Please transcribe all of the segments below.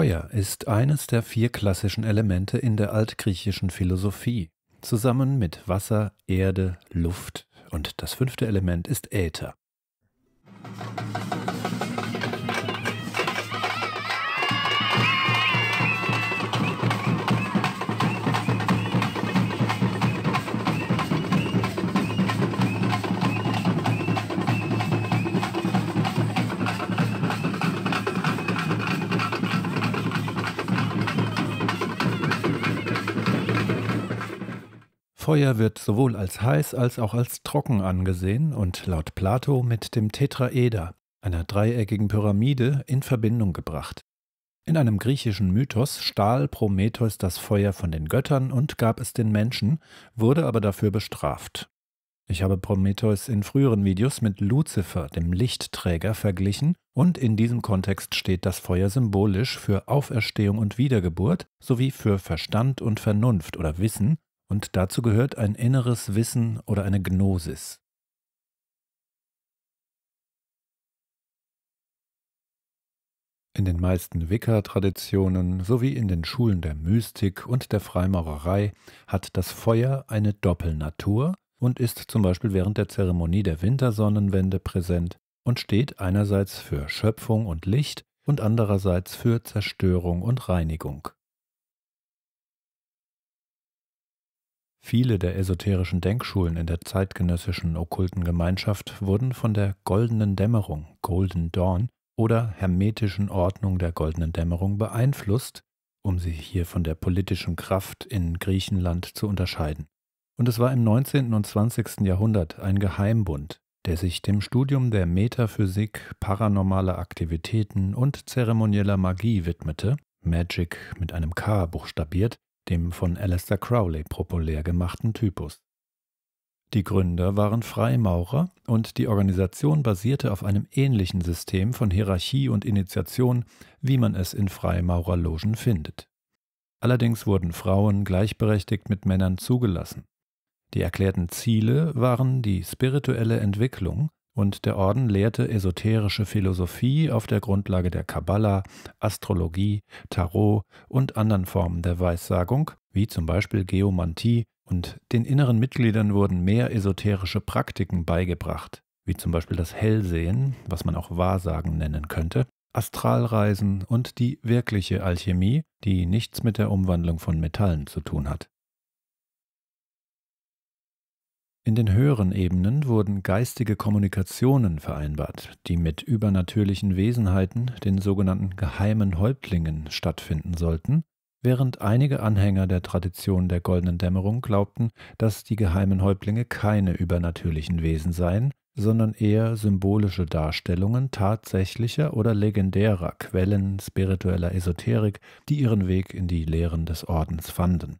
Feuer ist eines der vier klassischen Elemente in der altgriechischen Philosophie, zusammen mit Wasser, Erde, Luft und das fünfte Element ist Äther. Feuer wird sowohl als heiß als auch als trocken angesehen und laut Plato mit dem Tetraeder, einer dreieckigen Pyramide, in Verbindung gebracht. In einem griechischen Mythos stahl Prometheus das Feuer von den Göttern und gab es den Menschen, wurde aber dafür bestraft. Ich habe Prometheus in früheren Videos mit Luzifer, dem Lichtträger, verglichen und in diesem Kontext steht das Feuer symbolisch für Auferstehung und Wiedergeburt sowie für Verstand und Vernunft oder Wissen und dazu gehört ein inneres Wissen oder eine Gnosis. In den meisten Wicca-Traditionen sowie in den Schulen der Mystik und der Freimaurerei hat das Feuer eine Doppelnatur und ist zum Beispiel während der Zeremonie der Wintersonnenwende präsent und steht einerseits für Schöpfung und Licht und andererseits für Zerstörung und Reinigung. Viele der esoterischen Denkschulen in der zeitgenössischen okkulten Gemeinschaft wurden von der Goldenen Dämmerung (Golden Dawn) oder hermetischen Ordnung der Goldenen Dämmerung beeinflusst, um sie hier von der politischen Kraft in Griechenland zu unterscheiden. Und es war im 19. und 20. Jahrhundert ein Geheimbund, der sich dem Studium der Metaphysik, paranormaler Aktivitäten und zeremonieller Magie widmete, Magic mit einem K buchstabiert, dem von Aleister Crowley populär gemachten Typus. Die Gründer waren Freimaurer und die Organisation basierte auf einem ähnlichen System von Hierarchie und Initiation, wie man es in Freimaurerlogen findet. Allerdings wurden Frauen gleichberechtigt mit Männern zugelassen. Die erklärten Ziele waren die spirituelle Entwicklung, und der Orden lehrte esoterische Philosophie auf der Grundlage der Kabbala, Astrologie, Tarot und anderen Formen der Weissagung, wie zum Beispiel Geomantie, und den inneren Mitgliedern wurden mehr esoterische Praktiken beigebracht, wie zum Beispiel das Hellsehen, was man auch Wahrsagen nennen könnte, Astralreisen und die wirkliche Alchemie, die nichts mit der Umwandlung von Metallen zu tun hat. In den höheren Ebenen wurden geistige Kommunikationen vereinbart, die mit übernatürlichen Wesenheiten, den sogenannten geheimen Häuptlingen, stattfinden sollten, während einige Anhänger der Tradition der goldenen Dämmerung glaubten, dass die geheimen Häuptlinge keine übernatürlichen Wesen seien, sondern eher symbolische Darstellungen tatsächlicher oder legendärer Quellen spiritueller Esoterik, die ihren Weg in die Lehren des Ordens fanden.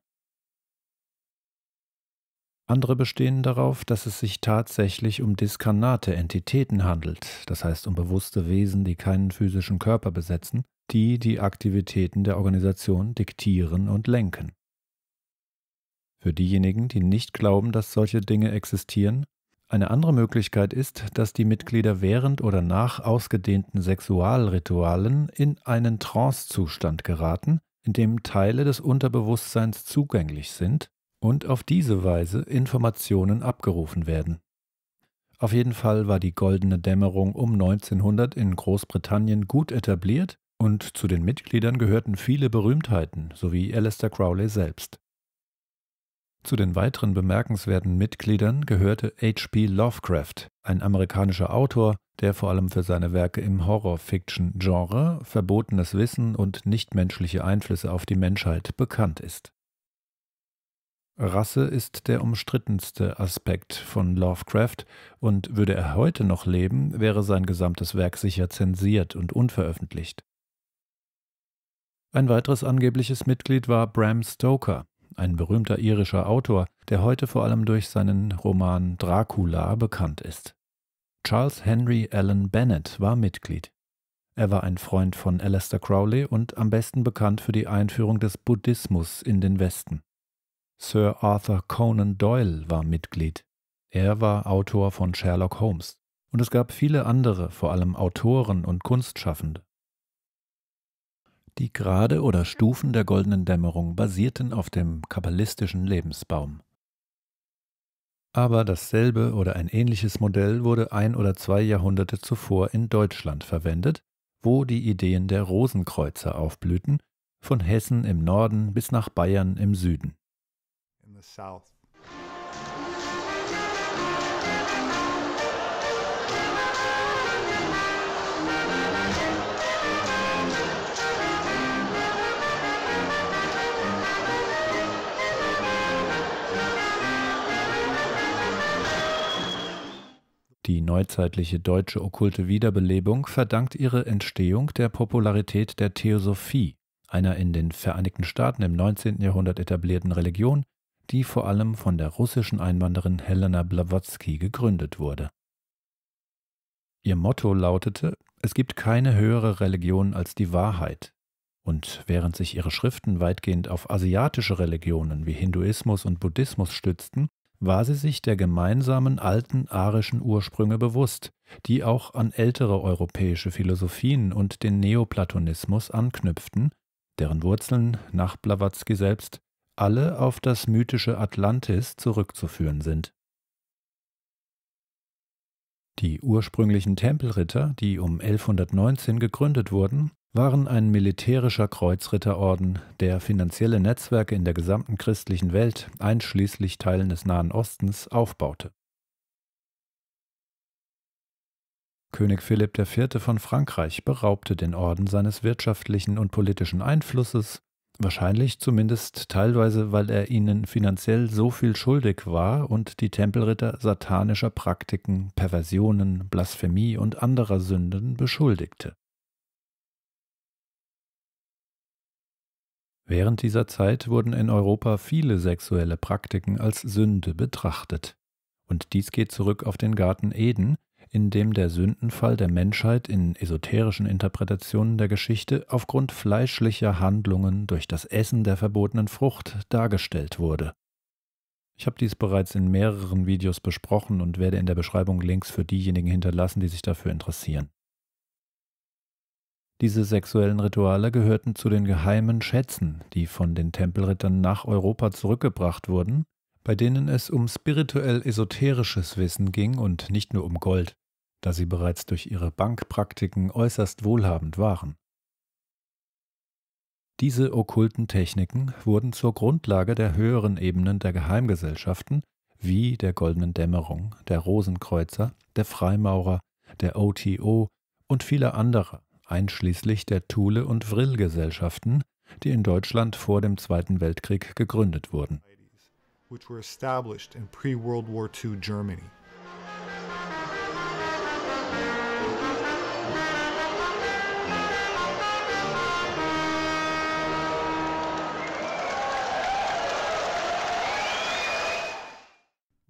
Andere bestehen darauf, dass es sich tatsächlich um diskarnate Entitäten handelt, das heißt um bewusste Wesen, die keinen physischen Körper besetzen, die die Aktivitäten der Organisation diktieren und lenken. Für diejenigen, die nicht glauben, dass solche Dinge existieren, eine andere Möglichkeit ist, dass die Mitglieder während oder nach ausgedehnten Sexualritualen in einen Trancezustand geraten, in dem Teile des Unterbewusstseins zugänglich sind und auf diese Weise Informationen abgerufen werden. Auf jeden Fall war die goldene Dämmerung um 1900 in Großbritannien gut etabliert und zu den Mitgliedern gehörten viele Berühmtheiten sowie Alistair Crowley selbst. Zu den weiteren bemerkenswerten Mitgliedern gehörte H.P. Lovecraft, ein amerikanischer Autor, der vor allem für seine Werke im Horror-Fiction-Genre, verbotenes Wissen und nichtmenschliche Einflüsse auf die Menschheit bekannt ist. Rasse ist der umstrittenste Aspekt von Lovecraft und würde er heute noch leben, wäre sein gesamtes Werk sicher zensiert und unveröffentlicht. Ein weiteres angebliches Mitglied war Bram Stoker, ein berühmter irischer Autor, der heute vor allem durch seinen Roman Dracula bekannt ist. Charles Henry Allen Bennett war Mitglied. Er war ein Freund von Aleister Crowley und am besten bekannt für die Einführung des Buddhismus in den Westen. Sir Arthur Conan Doyle war Mitglied. Er war Autor von Sherlock Holmes. Und es gab viele andere, vor allem Autoren und Kunstschaffende. Die Grade oder Stufen der goldenen Dämmerung basierten auf dem kabbalistischen Lebensbaum. Aber dasselbe oder ein ähnliches Modell wurde ein oder zwei Jahrhunderte zuvor in Deutschland verwendet, wo die Ideen der Rosenkreuzer aufblühten, von Hessen im Norden bis nach Bayern im Süden the South. Die neuzeitliche deutsche okkulte Wiederbelebung verdankt ihre Entstehung der Popularität der Theosophie, einer in den Vereinigten Staaten im 19. Jahrhundert etablierten Religion, die vor allem von der russischen Einwanderin Helena Blavatsky gegründet wurde. Ihr Motto lautete, es gibt keine höhere Religion als die Wahrheit. Und während sich ihre Schriften weitgehend auf asiatische Religionen wie Hinduismus und Buddhismus stützten, war sie sich der gemeinsamen alten arischen Ursprünge bewusst, die auch an ältere europäische Philosophien und den Neoplatonismus anknüpften, deren Wurzeln nach Blavatsky selbst alle auf das mythische Atlantis zurückzuführen sind. Die ursprünglichen Tempelritter, die um 1119 gegründet wurden, waren ein militärischer Kreuzritterorden, der finanzielle Netzwerke in der gesamten christlichen Welt, einschließlich Teilen des Nahen Ostens, aufbaute. König Philipp IV. von Frankreich beraubte den Orden seines wirtschaftlichen und politischen Einflusses Wahrscheinlich zumindest teilweise, weil er ihnen finanziell so viel schuldig war und die Tempelritter satanischer Praktiken, Perversionen, Blasphemie und anderer Sünden beschuldigte. Während dieser Zeit wurden in Europa viele sexuelle Praktiken als Sünde betrachtet. Und dies geht zurück auf den Garten Eden, in dem der Sündenfall der Menschheit in esoterischen Interpretationen der Geschichte aufgrund fleischlicher Handlungen durch das Essen der verbotenen Frucht dargestellt wurde. Ich habe dies bereits in mehreren Videos besprochen und werde in der Beschreibung Links für diejenigen hinterlassen, die sich dafür interessieren. Diese sexuellen Rituale gehörten zu den geheimen Schätzen, die von den Tempelrittern nach Europa zurückgebracht wurden, bei denen es um spirituell-esoterisches Wissen ging und nicht nur um Gold, da sie bereits durch ihre Bankpraktiken äußerst wohlhabend waren. Diese okkulten Techniken wurden zur Grundlage der höheren Ebenen der Geheimgesellschaften wie der Goldenen Dämmerung, der Rosenkreuzer, der Freimaurer, der OTO und vieler anderer, einschließlich der Thule- und vrill gesellschaften die in Deutschland vor dem Zweiten Weltkrieg gegründet wurden which were established in pre World War II Germany.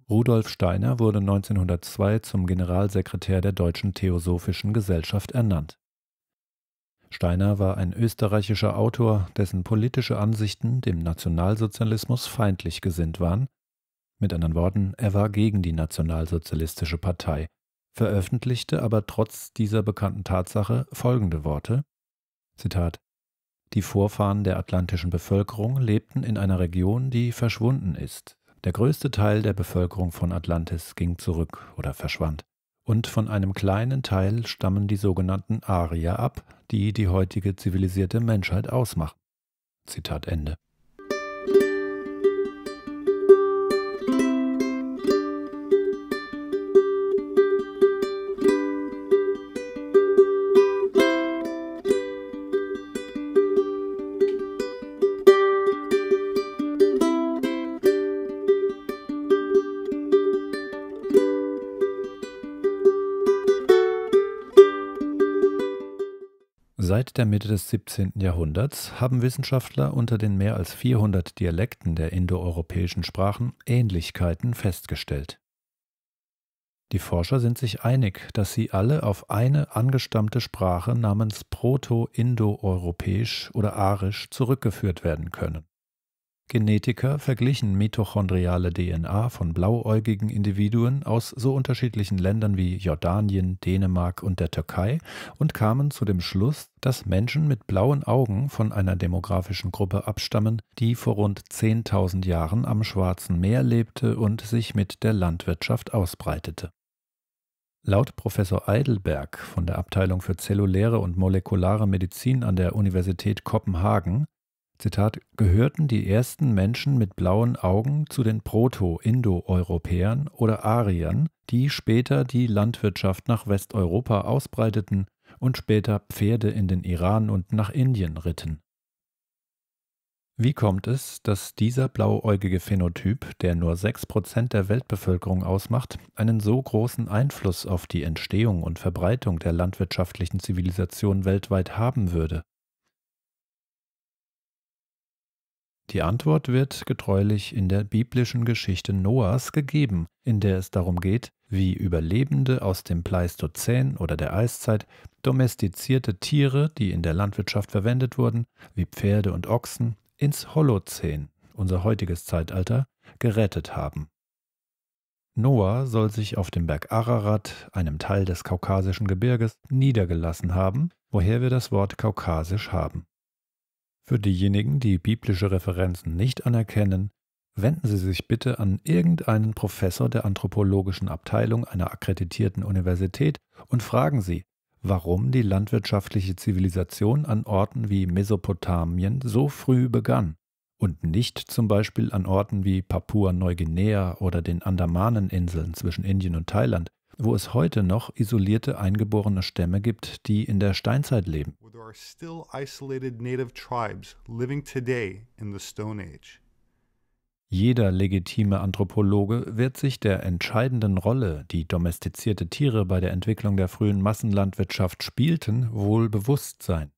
Rudolf Steiner wurde 1902 zum Generalsekretär der Deutschen Theosophischen Gesellschaft ernannt. Steiner war ein österreichischer Autor, dessen politische Ansichten dem Nationalsozialismus feindlich gesinnt waren. Mit anderen Worten, er war gegen die Nationalsozialistische Partei, veröffentlichte aber trotz dieser bekannten Tatsache folgende Worte: Zitat die Vorfahren der atlantischen Bevölkerung lebten in einer Region, die verschwunden ist. Der größte Teil der Bevölkerung von Atlantis ging zurück oder verschwand und von einem kleinen Teil stammen die sogenannten Arier ab, die die heutige zivilisierte Menschheit ausmachen. Zitat Ende. Seit der Mitte des 17. Jahrhunderts haben Wissenschaftler unter den mehr als 400 Dialekten der indoeuropäischen Sprachen Ähnlichkeiten festgestellt. Die Forscher sind sich einig, dass sie alle auf eine angestammte Sprache namens Proto-Indoeuropäisch oder Arisch zurückgeführt werden können. Genetiker verglichen mitochondriale DNA von blauäugigen Individuen aus so unterschiedlichen Ländern wie Jordanien, Dänemark und der Türkei und kamen zu dem Schluss, dass Menschen mit blauen Augen von einer demografischen Gruppe abstammen, die vor rund 10.000 Jahren am Schwarzen Meer lebte und sich mit der Landwirtschaft ausbreitete. Laut Professor Eidelberg von der Abteilung für zelluläre und molekulare Medizin an der Universität Kopenhagen Zitat, gehörten die ersten Menschen mit blauen Augen zu den Proto-Indo-Europäern oder Ariern, die später die Landwirtschaft nach Westeuropa ausbreiteten und später Pferde in den Iran und nach Indien ritten. Wie kommt es, dass dieser blauäugige Phänotyp, der nur 6% der Weltbevölkerung ausmacht, einen so großen Einfluss auf die Entstehung und Verbreitung der landwirtschaftlichen Zivilisation weltweit haben würde? Die Antwort wird getreulich in der biblischen Geschichte Noahs gegeben, in der es darum geht, wie Überlebende aus dem Pleistozän oder der Eiszeit domestizierte Tiere, die in der Landwirtschaft verwendet wurden, wie Pferde und Ochsen, ins Holozän, unser heutiges Zeitalter, gerettet haben. Noah soll sich auf dem Berg Ararat, einem Teil des kaukasischen Gebirges, niedergelassen haben, woher wir das Wort kaukasisch haben. Für diejenigen, die biblische Referenzen nicht anerkennen, wenden Sie sich bitte an irgendeinen Professor der anthropologischen Abteilung einer akkreditierten Universität und fragen Sie, warum die landwirtschaftliche Zivilisation an Orten wie Mesopotamien so früh begann und nicht zum Beispiel an Orten wie Papua-Neuguinea oder den Andamaneninseln zwischen Indien und Thailand, wo es heute noch isolierte eingeborene Stämme gibt, die in der Steinzeit leben. Jeder legitime Anthropologe wird sich der entscheidenden Rolle, die domestizierte Tiere bei der Entwicklung der frühen Massenlandwirtschaft spielten, wohl bewusst sein.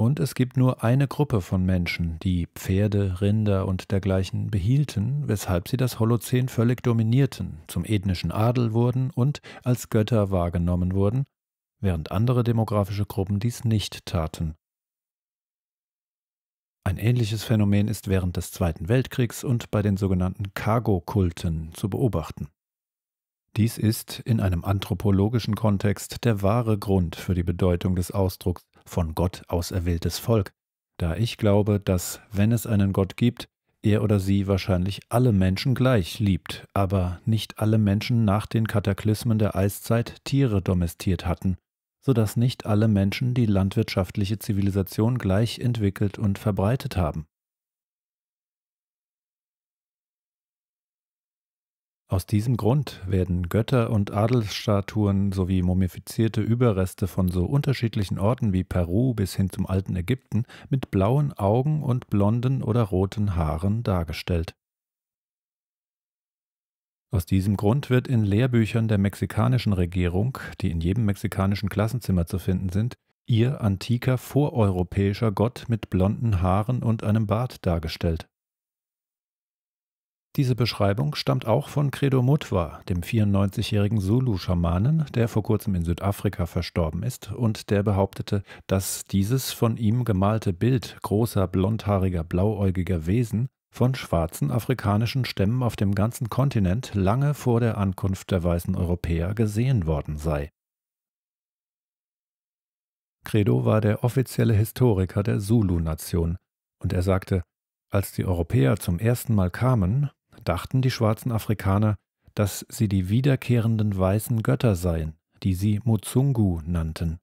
Und es gibt nur eine Gruppe von Menschen, die Pferde, Rinder und dergleichen behielten, weshalb sie das Holozän völlig dominierten, zum ethnischen Adel wurden und als Götter wahrgenommen wurden, während andere demografische Gruppen dies nicht taten. Ein ähnliches Phänomen ist während des Zweiten Weltkriegs und bei den sogenannten Cargo-Kulten zu beobachten. Dies ist in einem anthropologischen Kontext der wahre Grund für die Bedeutung des Ausdrucks von Gott auserwähltes Volk, da ich glaube, dass, wenn es einen Gott gibt, er oder sie wahrscheinlich alle Menschen gleich liebt, aber nicht alle Menschen nach den Kataklysmen der Eiszeit Tiere domestiert hatten, so dass nicht alle Menschen die landwirtschaftliche Zivilisation gleich entwickelt und verbreitet haben. Aus diesem Grund werden Götter und Adelsstatuen sowie mumifizierte Überreste von so unterschiedlichen Orten wie Peru bis hin zum alten Ägypten mit blauen Augen und blonden oder roten Haaren dargestellt. Aus diesem Grund wird in Lehrbüchern der mexikanischen Regierung, die in jedem mexikanischen Klassenzimmer zu finden sind, ihr antiker voreuropäischer Gott mit blonden Haaren und einem Bart dargestellt. Diese Beschreibung stammt auch von Credo Mutwa, dem 94-jährigen Zulu-Schamanen, der vor kurzem in Südafrika verstorben ist und der behauptete, dass dieses von ihm gemalte Bild großer, blondhaariger, blauäugiger Wesen von schwarzen afrikanischen Stämmen auf dem ganzen Kontinent lange vor der Ankunft der weißen Europäer gesehen worden sei. Credo war der offizielle Historiker der Zulu-Nation, und er sagte, als die Europäer zum ersten Mal kamen, dachten die schwarzen Afrikaner, dass sie die wiederkehrenden weißen Götter seien, die sie Mutsungu nannten.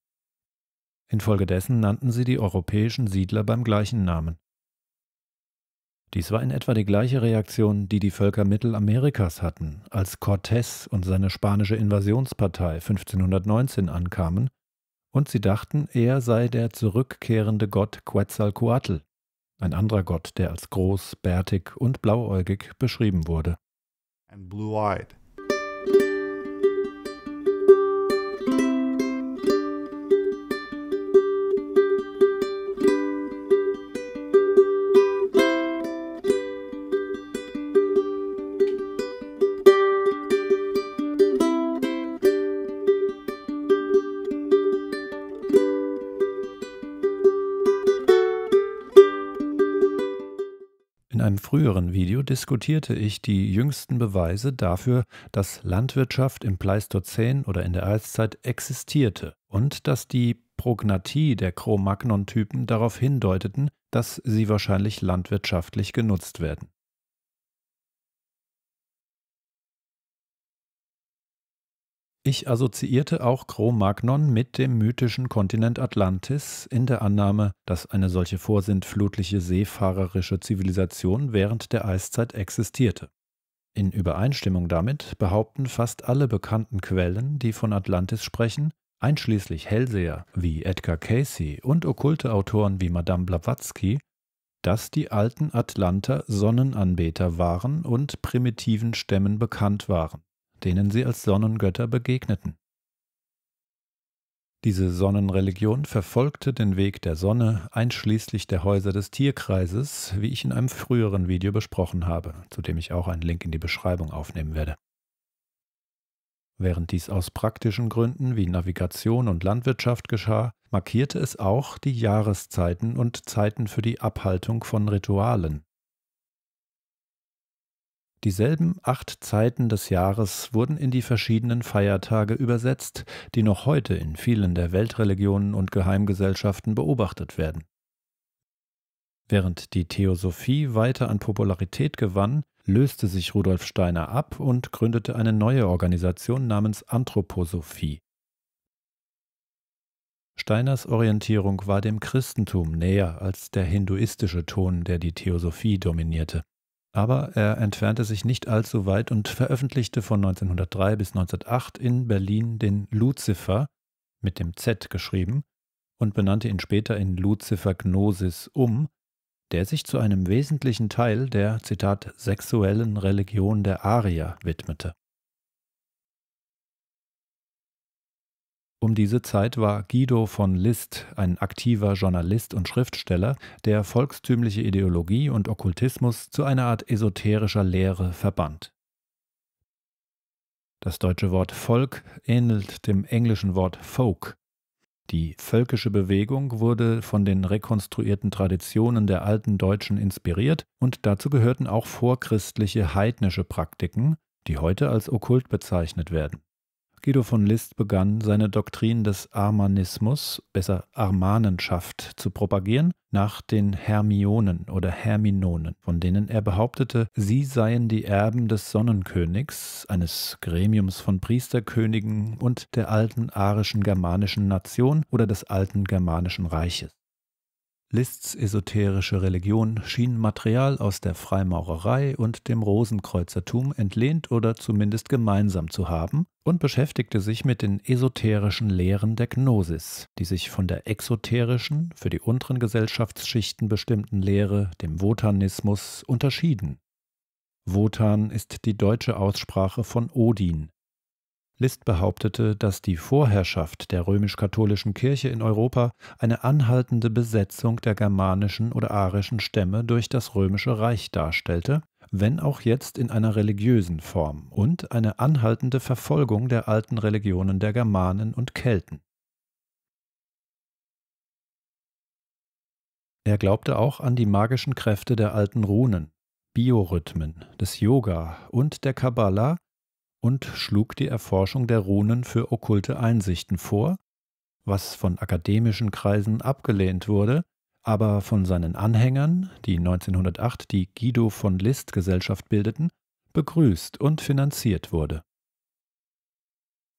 Infolgedessen nannten sie die europäischen Siedler beim gleichen Namen. Dies war in etwa die gleiche Reaktion, die die Völker Mittelamerikas hatten, als Cortés und seine spanische Invasionspartei 1519 ankamen, und sie dachten, er sei der zurückkehrende Gott Quetzalcoatl, ein anderer Gott, der als groß, bärtig und blauäugig beschrieben wurde. And blue-eyed. früheren Video diskutierte ich die jüngsten Beweise dafür, dass Landwirtschaft im Pleistozän oder in der Eiszeit existierte und dass die Prognatie der Cro-Magnon-Typen darauf hindeuteten, dass sie wahrscheinlich landwirtschaftlich genutzt werden. Ich assoziierte auch Cro-Magnon mit dem mythischen Kontinent Atlantis in der Annahme, dass eine solche vorsintflutliche seefahrerische Zivilisation während der Eiszeit existierte. In Übereinstimmung damit behaupten fast alle bekannten Quellen, die von Atlantis sprechen, einschließlich Hellseher wie Edgar Casey und okkulte Autoren wie Madame Blavatsky, dass die alten Atlanter Sonnenanbeter waren und primitiven Stämmen bekannt waren denen sie als Sonnengötter begegneten. Diese Sonnenreligion verfolgte den Weg der Sonne einschließlich der Häuser des Tierkreises, wie ich in einem früheren Video besprochen habe, zu dem ich auch einen Link in die Beschreibung aufnehmen werde. Während dies aus praktischen Gründen wie Navigation und Landwirtschaft geschah, markierte es auch die Jahreszeiten und Zeiten für die Abhaltung von Ritualen, Dieselben acht Zeiten des Jahres wurden in die verschiedenen Feiertage übersetzt, die noch heute in vielen der Weltreligionen und Geheimgesellschaften beobachtet werden. Während die Theosophie weiter an Popularität gewann, löste sich Rudolf Steiner ab und gründete eine neue Organisation namens Anthroposophie. Steiners Orientierung war dem Christentum näher als der hinduistische Ton, der die Theosophie dominierte aber er entfernte sich nicht allzu weit und veröffentlichte von 1903 bis 1908 in Berlin den Lucifer mit dem Z geschrieben und benannte ihn später in Lucifer Gnosis um, der sich zu einem wesentlichen Teil der Zitat sexuellen Religion der Arier widmete Um diese Zeit war Guido von List ein aktiver Journalist und Schriftsteller, der volkstümliche Ideologie und Okkultismus zu einer Art esoterischer Lehre verband. Das deutsche Wort Volk ähnelt dem englischen Wort Folk. Die völkische Bewegung wurde von den rekonstruierten Traditionen der alten Deutschen inspiriert und dazu gehörten auch vorchristliche heidnische Praktiken, die heute als okkult bezeichnet werden. Guido von List begann, seine Doktrin des Armanismus, besser Armanenschaft, zu propagieren, nach den Hermionen oder Herminonen, von denen er behauptete, sie seien die Erben des Sonnenkönigs, eines Gremiums von Priesterkönigen und der alten arischen germanischen Nation oder des alten germanischen Reiches. Liszt's esoterische Religion schien Material aus der Freimaurerei und dem Rosenkreuzertum entlehnt oder zumindest gemeinsam zu haben und beschäftigte sich mit den esoterischen Lehren der Gnosis, die sich von der exoterischen, für die unteren Gesellschaftsschichten bestimmten Lehre, dem Wotanismus, unterschieden. Wotan ist die deutsche Aussprache von Odin, List behauptete, dass die Vorherrschaft der römisch-katholischen Kirche in Europa eine anhaltende Besetzung der germanischen oder arischen Stämme durch das römische Reich darstellte, wenn auch jetzt in einer religiösen Form, und eine anhaltende Verfolgung der alten Religionen der Germanen und Kelten. Er glaubte auch an die magischen Kräfte der alten Runen, Biorhythmen, des Yoga und der Kabbalah und schlug die Erforschung der Runen für okkulte Einsichten vor, was von akademischen Kreisen abgelehnt wurde, aber von seinen Anhängern, die 1908 die Guido von List Gesellschaft bildeten, begrüßt und finanziert wurde.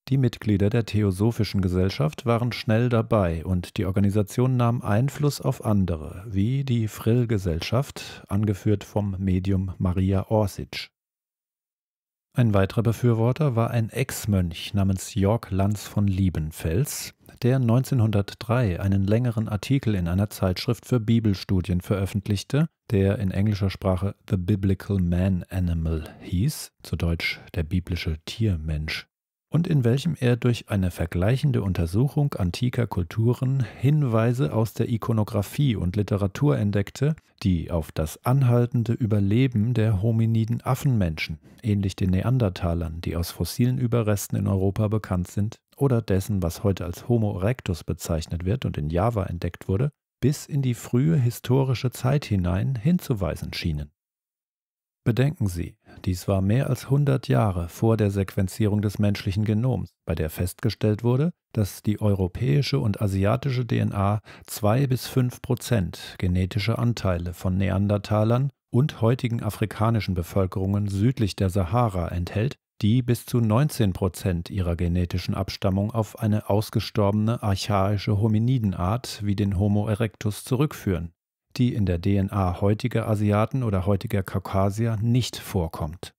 Die Mitglieder der Theosophischen Gesellschaft waren schnell dabei und die Organisation nahm Einfluss auf andere, wie die Frill-Gesellschaft, angeführt vom Medium Maria Orsic. Ein weiterer Befürworter war ein Ex-Mönch namens Jörg Lanz von Liebenfels, der 1903 einen längeren Artikel in einer Zeitschrift für Bibelstudien veröffentlichte, der in englischer Sprache The Biblical Man Animal hieß, zu Deutsch der biblische Tiermensch und in welchem er durch eine vergleichende Untersuchung antiker Kulturen Hinweise aus der Ikonographie und Literatur entdeckte, die auf das anhaltende Überleben der hominiden Affenmenschen, ähnlich den Neandertalern, die aus fossilen Überresten in Europa bekannt sind, oder dessen, was heute als Homo erectus bezeichnet wird und in Java entdeckt wurde, bis in die frühe historische Zeit hinein hinzuweisen schienen. Bedenken Sie, dies war mehr als 100 Jahre vor der Sequenzierung des menschlichen Genoms, bei der festgestellt wurde, dass die europäische und asiatische DNA 2 bis 5 Prozent genetische Anteile von Neandertalern und heutigen afrikanischen Bevölkerungen südlich der Sahara enthält, die bis zu 19 Prozent ihrer genetischen Abstammung auf eine ausgestorbene archaische Hominidenart wie den Homo erectus zurückführen die in der DNA heutiger Asiaten oder heutiger Kaukasier nicht vorkommt.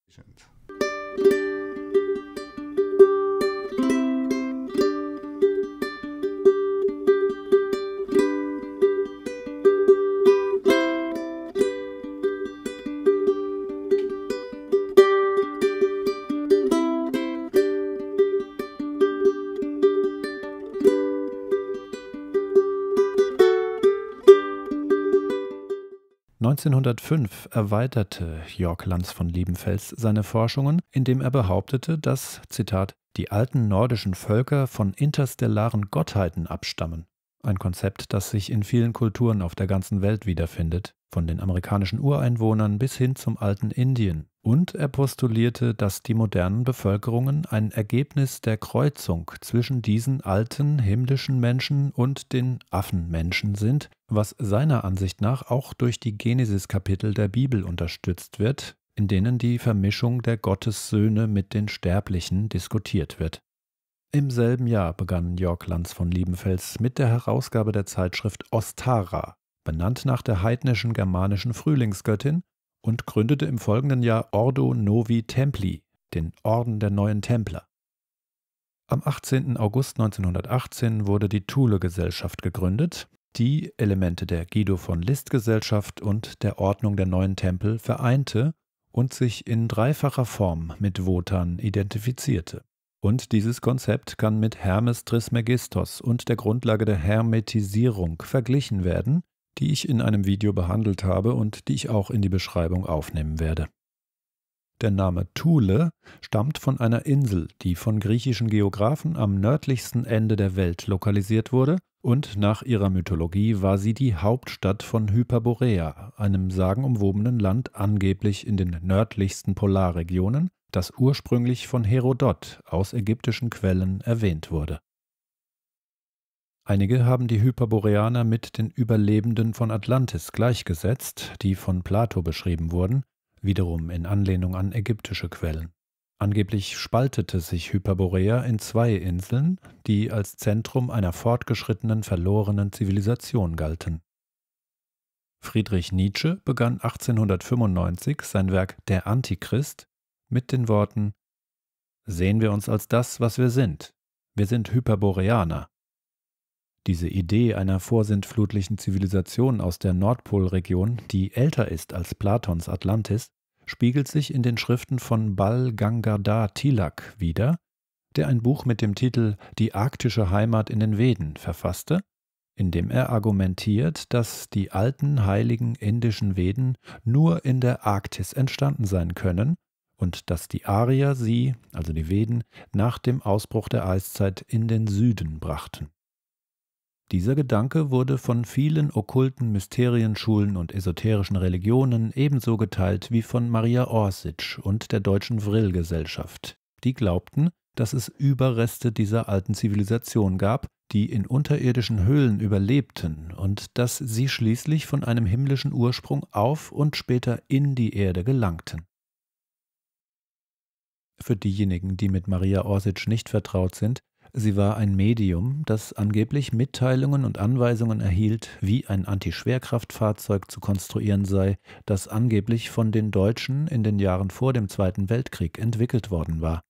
1905 erweiterte Jörg Lanz von Liebenfels seine Forschungen, indem er behauptete, dass, Zitat, die alten nordischen Völker von interstellaren Gottheiten abstammen. Ein Konzept, das sich in vielen Kulturen auf der ganzen Welt wiederfindet, von den amerikanischen Ureinwohnern bis hin zum alten Indien und er postulierte, dass die modernen Bevölkerungen ein Ergebnis der Kreuzung zwischen diesen alten himmlischen Menschen und den Affenmenschen sind, was seiner Ansicht nach auch durch die Genesis-Kapitel der Bibel unterstützt wird, in denen die Vermischung der Gottessöhne mit den Sterblichen diskutiert wird. Im selben Jahr begann Jörg Lanz von Liebenfels mit der Herausgabe der Zeitschrift Ostara, benannt nach der heidnischen germanischen Frühlingsgöttin, und gründete im folgenden Jahr Ordo Novi Templi, den Orden der neuen Templer. Am 18. August 1918 wurde die Thule-Gesellschaft gegründet, die Elemente der Guido von List-Gesellschaft und der Ordnung der neuen Tempel vereinte und sich in dreifacher Form mit Wotan identifizierte. Und dieses Konzept kann mit Hermes Trismegistos und der Grundlage der Hermetisierung verglichen werden, die ich in einem Video behandelt habe und die ich auch in die Beschreibung aufnehmen werde. Der Name Thule stammt von einer Insel, die von griechischen Geographen am nördlichsten Ende der Welt lokalisiert wurde, und nach ihrer Mythologie war sie die Hauptstadt von Hyperborea, einem sagenumwobenen Land angeblich in den nördlichsten Polarregionen, das ursprünglich von Herodot aus ägyptischen Quellen erwähnt wurde. Einige haben die Hyperboreaner mit den Überlebenden von Atlantis gleichgesetzt, die von Plato beschrieben wurden, wiederum in Anlehnung an ägyptische Quellen. Angeblich spaltete sich Hyperborea in zwei Inseln, die als Zentrum einer fortgeschrittenen, verlorenen Zivilisation galten. Friedrich Nietzsche begann 1895 sein Werk Der Antichrist mit den Worten Sehen wir uns als das, was wir sind. Wir sind Hyperboreaner, diese Idee einer vorsintflutlichen Zivilisation aus der Nordpolregion, die älter ist als Platons Atlantis, spiegelt sich in den Schriften von Bal Gangadhar Tilak wider, der ein Buch mit dem Titel Die arktische Heimat in den Veden verfasste, in dem er argumentiert, dass die alten heiligen indischen Veden nur in der Arktis entstanden sein können und dass die Arier sie, also die Veden, nach dem Ausbruch der Eiszeit in den Süden brachten. Dieser Gedanke wurde von vielen okkulten Mysterienschulen und esoterischen Religionen ebenso geteilt wie von Maria Orsitsch und der deutschen Vrill-Gesellschaft. Die glaubten, dass es Überreste dieser alten Zivilisation gab, die in unterirdischen Höhlen überlebten und dass sie schließlich von einem himmlischen Ursprung auf und später in die Erde gelangten. Für diejenigen, die mit Maria Orsitsch nicht vertraut sind, Sie war ein Medium, das angeblich Mitteilungen und Anweisungen erhielt, wie ein Antischwerkraftfahrzeug zu konstruieren sei, das angeblich von den Deutschen in den Jahren vor dem Zweiten Weltkrieg entwickelt worden war.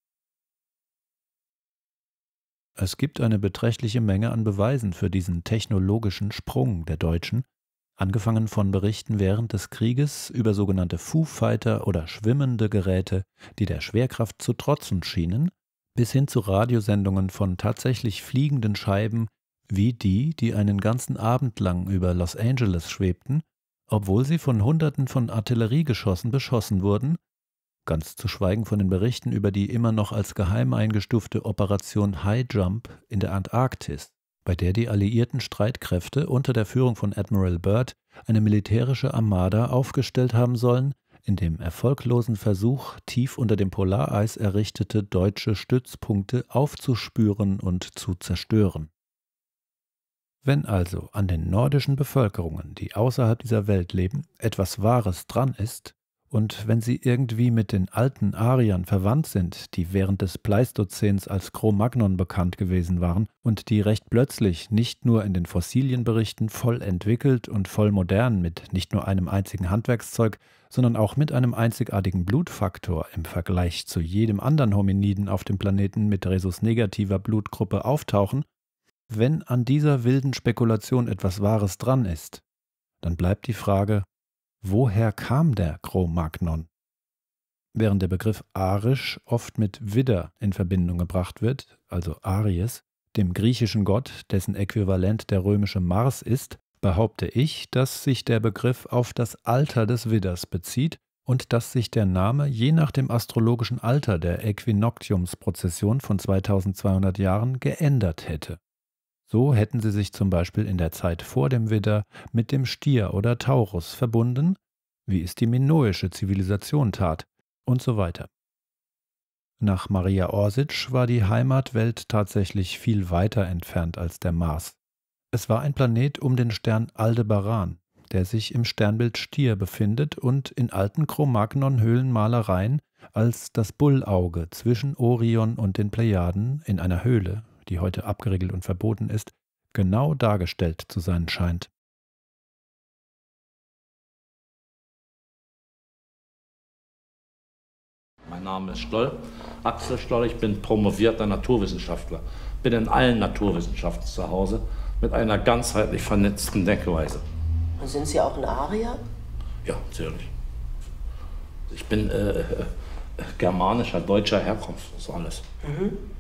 Es gibt eine beträchtliche Menge an Beweisen für diesen technologischen Sprung der Deutschen, angefangen von Berichten während des Krieges über sogenannte Foo-Fighter oder schwimmende Geräte, die der Schwerkraft zu trotzen schienen bis hin zu Radiosendungen von tatsächlich fliegenden Scheiben wie die, die einen ganzen Abend lang über Los Angeles schwebten, obwohl sie von Hunderten von Artilleriegeschossen beschossen wurden, ganz zu schweigen von den Berichten über die immer noch als geheim eingestufte Operation High Jump in der Antarktis, bei der die alliierten Streitkräfte unter der Führung von Admiral Byrd eine militärische Armada aufgestellt haben sollen, in dem erfolglosen Versuch, tief unter dem Polareis errichtete deutsche Stützpunkte aufzuspüren und zu zerstören. Wenn also an den nordischen Bevölkerungen, die außerhalb dieser Welt leben, etwas Wahres dran ist, und wenn Sie irgendwie mit den alten Ariern verwandt sind, die während des Pleistozäns als Cro-Magnon bekannt gewesen waren und die recht plötzlich nicht nur in den Fossilienberichten voll entwickelt und voll modern mit nicht nur einem einzigen Handwerkszeug, sondern auch mit einem einzigartigen Blutfaktor im Vergleich zu jedem anderen Hominiden auf dem Planeten mit Rhesus-negativer Blutgruppe auftauchen, wenn an dieser wilden Spekulation etwas Wahres dran ist, dann bleibt die Frage, Woher kam der Cro-Magnon? Während der Begriff arisch oft mit Widder in Verbindung gebracht wird, also Aries, dem griechischen Gott, dessen Äquivalent der römische Mars ist, behaupte ich, dass sich der Begriff auf das Alter des Widders bezieht und dass sich der Name je nach dem astrologischen Alter der Äquinoctiumsprozession von 2200 Jahren geändert hätte. So hätten sie sich zum Beispiel in der Zeit vor dem Widder mit dem Stier oder Taurus verbunden, wie es die minoische Zivilisation tat, und so weiter. Nach Maria Orsic war die Heimatwelt tatsächlich viel weiter entfernt als der Mars. Es war ein Planet um den Stern Aldebaran, der sich im Sternbild Stier befindet und in alten Chromagnon-Höhlenmalereien als das Bullauge zwischen Orion und den Plejaden in einer Höhle die heute abgeregelt und verboten ist, genau dargestellt zu sein scheint. Mein Name ist Stoll, Axel Stoll, ich bin promovierter Naturwissenschaftler, bin in allen Naturwissenschaften zu Hause mit einer ganzheitlich vernetzten Denkweise. Und sind Sie auch ein Arier? Ja, natürlich. Ich bin äh, äh germanischer, deutscher Herkunft, das alles.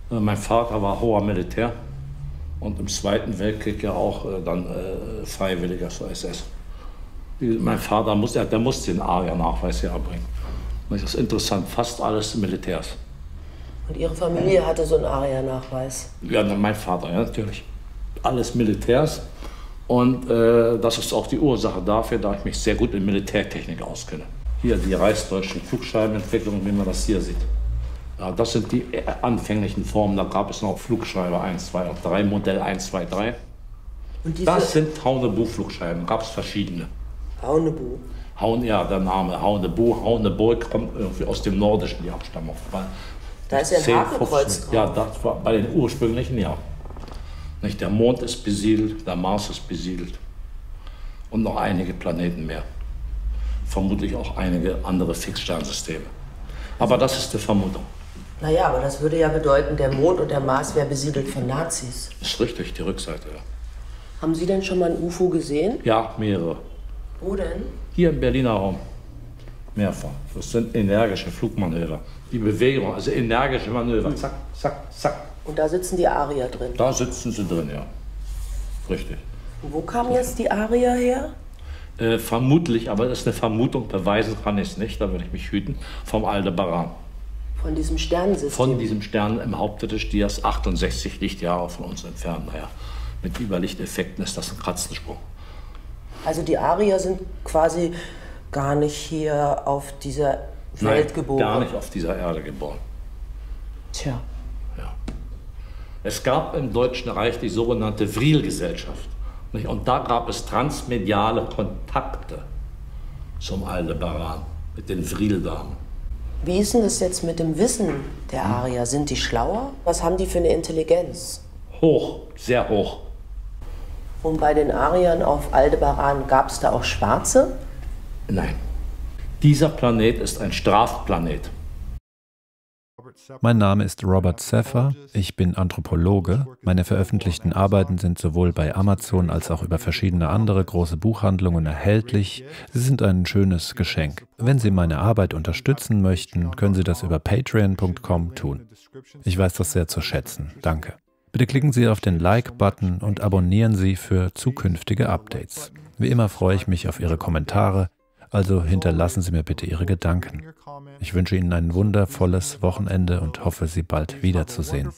Mhm. Mein Vater war hoher Militär und im Zweiten Weltkrieg ja auch äh, dann äh, Freiwilliger zur SS. Mein Vater muss, der, der muss den ARIA-Nachweis hier erbringen. Das ist interessant, fast alles Militärs. Und Ihre Familie hatte so einen ARIA-Nachweis? Ja, mein Vater, ja, natürlich. Alles Militärs. Und äh, das ist auch die Ursache dafür, da ich mich sehr gut in Militärtechnik auskenne hier die reichsdeutschen Flugscheibenentwicklung, wie man das hier sieht. Ja, das sind die anfänglichen Formen. Da gab es noch Flugscheibe 1, 2 und 3, Modell 1, 2, 3. Und das sind Haunebu-Flugscheiben, gab es verschiedene. Haunebu? Haun, ja, der Name Haunebu. Hauneburg kommt irgendwie aus dem Nordischen, die Abstammung. da ist ja ein Hakenkreuz Ja, das war bei den ursprünglichen, ja. Nicht, der Mond ist besiedelt, der Mars ist besiedelt und noch einige Planeten mehr vermutlich auch einige andere Fixsternsysteme. Aber das ist die Vermutung. Naja, aber das würde ja bedeuten, der Mond und der Mars wären besiedelt von Nazis. Ist richtig, die Rückseite, ja. Haben Sie denn schon mal ein UFO gesehen? Ja, mehrere. Wo denn? Hier im Berliner Raum. Mehrfach. Das sind energische Flugmanöver. Die Bewegung, also energische Manöver. Zack, zack, zack. Und da sitzen die Arier drin? Da sitzen sie drin, ja. Richtig. Und wo kam jetzt die Arier her? äh, vermutlich, aber das ist eine Vermutung, beweisen kann ich es nicht, da würde ich mich hüten, vom Aldebaran. Von diesem Sternensystem? Von diesem Stern im Hauptteil des Stiers, 68 Lichtjahre von uns entfernt. Naja, mit Überlichteffekten ist das ein Kratzensprung. Also die Arier sind quasi gar nicht hier auf dieser Welt Nein, geboren? gar nicht auf dieser Erde geboren. Tja. Ja. Es gab im Deutschen Reich die sogenannte Vril-Gesellschaft. Und da gab es transmediale Kontakte zum Aldebaran mit den Friedeldamen. Wie ist denn das jetzt mit dem Wissen der hm? Arier? Sind die schlauer? Was haben die für eine Intelligenz? Hoch, sehr hoch. Und bei den Ariern auf Aldebaran gab es da auch Schwarze? Nein. Dieser Planet ist ein Strafplanet. Mein Name ist Robert Seffer, ich bin Anthropologe. Meine veröffentlichten Arbeiten sind sowohl bei Amazon als auch über verschiedene andere große Buchhandlungen erhältlich. Sie sind ein schönes Geschenk. Wenn Sie meine Arbeit unterstützen möchten, können Sie das über patreon.com tun. Ich weiß das sehr zu schätzen. Danke. Bitte klicken Sie auf den Like-Button und abonnieren Sie für zukünftige Updates. Wie immer freue ich mich auf Ihre Kommentare, also hinterlassen Sie mir bitte Ihre Gedanken. Ich wünsche Ihnen ein wundervolles Wochenende und hoffe, Sie bald wiederzusehen.